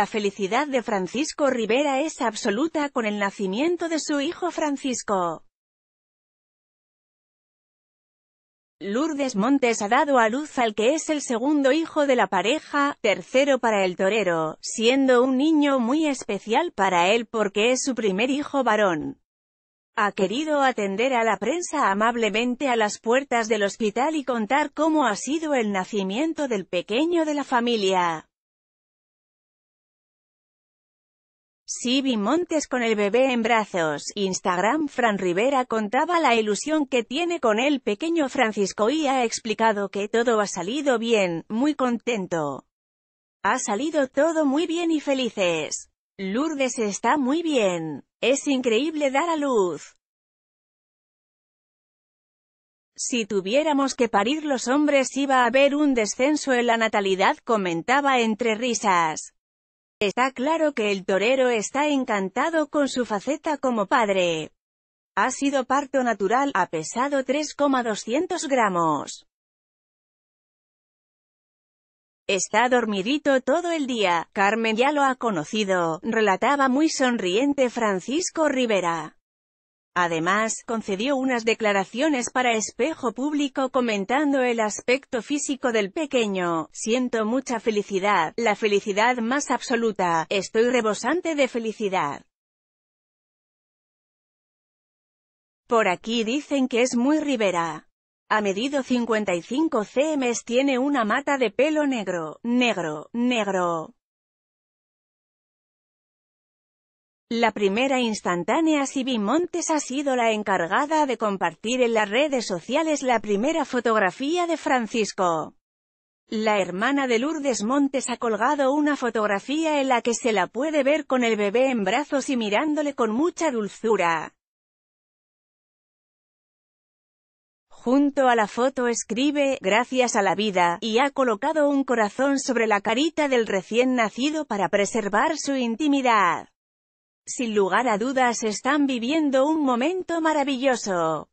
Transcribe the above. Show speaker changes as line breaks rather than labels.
La felicidad de Francisco Rivera es absoluta con el nacimiento de su hijo Francisco. Lourdes Montes ha dado a luz al que es el segundo hijo de la pareja, tercero para el torero, siendo un niño muy especial para él porque es su primer hijo varón. Ha querido atender a la prensa amablemente a las puertas del hospital y contar cómo ha sido el nacimiento del pequeño de la familia. Sibi Montes con el bebé en brazos, Instagram Fran Rivera contaba la ilusión que tiene con el pequeño Francisco y ha explicado que todo ha salido bien, muy contento. Ha salido todo muy bien y felices. Lourdes está muy bien. Es increíble dar a luz. Si tuviéramos que parir los hombres iba a haber un descenso en la natalidad comentaba entre risas. Está claro que el torero está encantado con su faceta como padre. Ha sido parto natural, ha pesado 3,200 gramos. Está dormidito todo el día, Carmen ya lo ha conocido, relataba muy sonriente Francisco Rivera. Además, concedió unas declaraciones para espejo público comentando el aspecto físico del pequeño. Siento mucha felicidad, la felicidad más absoluta, estoy rebosante de felicidad. Por aquí dicen que es muy Rivera. A medido 55 cm tiene una mata de pelo negro, negro, negro. La primera instantánea Sibi Montes ha sido la encargada de compartir en las redes sociales la primera fotografía de Francisco. La hermana de Lourdes Montes ha colgado una fotografía en la que se la puede ver con el bebé en brazos y mirándole con mucha dulzura. Junto a la foto escribe, gracias a la vida, y ha colocado un corazón sobre la carita del recién nacido para preservar su intimidad sin lugar a dudas están viviendo un momento maravilloso.